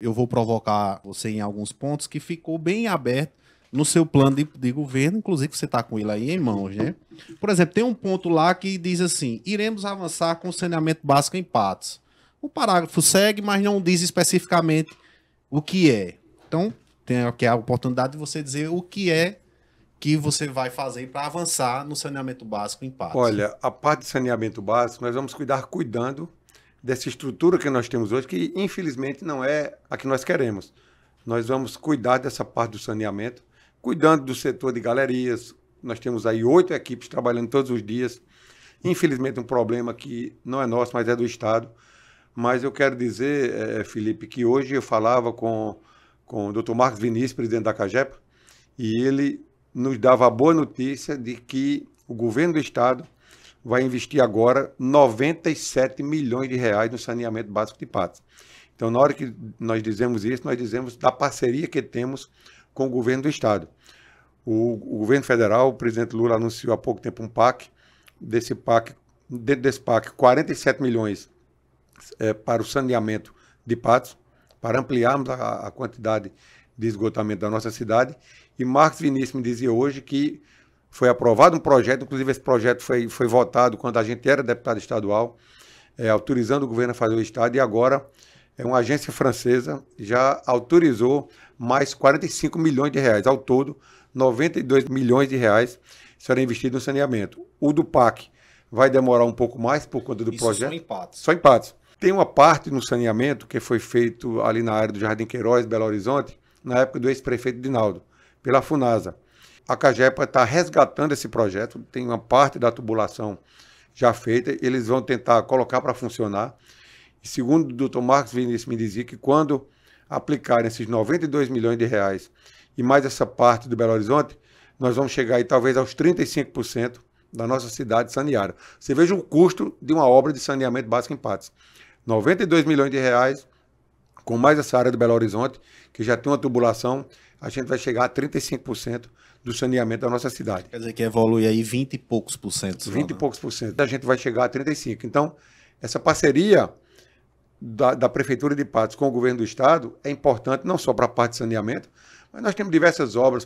eu vou provocar você em alguns pontos que ficou bem aberto no seu plano de, de governo, inclusive você está com ele aí em mãos, né? Por exemplo, tem um ponto lá que diz assim: iremos avançar com o saneamento básico em Patos. O parágrafo segue, mas não diz especificamente o que é. Então, tem aqui a oportunidade de você dizer o que é que você vai fazer para avançar no saneamento básico em Patos. Olha, a parte de saneamento básico, nós vamos cuidar cuidando dessa estrutura que nós temos hoje, que infelizmente não é a que nós queremos. Nós vamos cuidar dessa parte do saneamento, cuidando do setor de galerias. Nós temos aí oito equipes trabalhando todos os dias. Infelizmente, um problema que não é nosso, mas é do Estado. Mas eu quero dizer, eh, eh, Felipe, que hoje eu falava com, com o Dr. Marcos Vinícius, presidente da Cagepa e ele nos dava a boa notícia de que o governo do Estado vai investir agora 97 milhões de reais no saneamento básico de Patos. Então, na hora que nós dizemos isso, nós dizemos da parceria que temos com o governo do Estado. O, o governo federal, o presidente Lula anunciou há pouco tempo um PAC, desse PAC dentro desse PAC 47 milhões é, para o saneamento de Patos, para ampliarmos a, a, quantidade de esgotamento da nossa cidade. E Marcos Vinícius me dizia hoje que foi aprovado um projeto, inclusive esse projeto foi, foi votado quando a gente era deputado estadual, é, autorizando o governo a fazer o Estado, e agora é uma agência francesa já autorizou mais 45 milhões de reais, ao todo 92 milhões de reais serão investidos no saneamento. O do PAC vai demorar um pouco mais por conta do Isso projeto. Só empates. Só empates. Tem uma parte no saneamento que foi feito ali na área do Jardim Queiroz, Belo Horizonte, na época do ex-prefeito Dinaldo, pela FUNASA. A Cagepa está resgatando esse projeto, tem uma parte da tubulação já feita, eles vão tentar colocar para funcionar. E segundo o doutor Marcos Vinicius, me dizia que quando aplicarem esses 92 milhões de reais e mais essa parte do Belo Horizonte, nós vamos chegar aí talvez aos 35% da nossa cidade saneada. Você veja o custo de uma obra de saneamento básico em Patos. 92 milhões de reais com mais essa área do Belo Horizonte, que já tem uma tubulação, a gente vai chegar a 35% do saneamento da nossa cidade. Quer dizer que evolui aí 20 e poucos por cento. 20 e poucos por cento. A gente vai chegar a 35%. Então, essa parceria da, da Prefeitura de Patos com o governo do Estado é importante não só para a parte de saneamento, mas nós temos diversas obras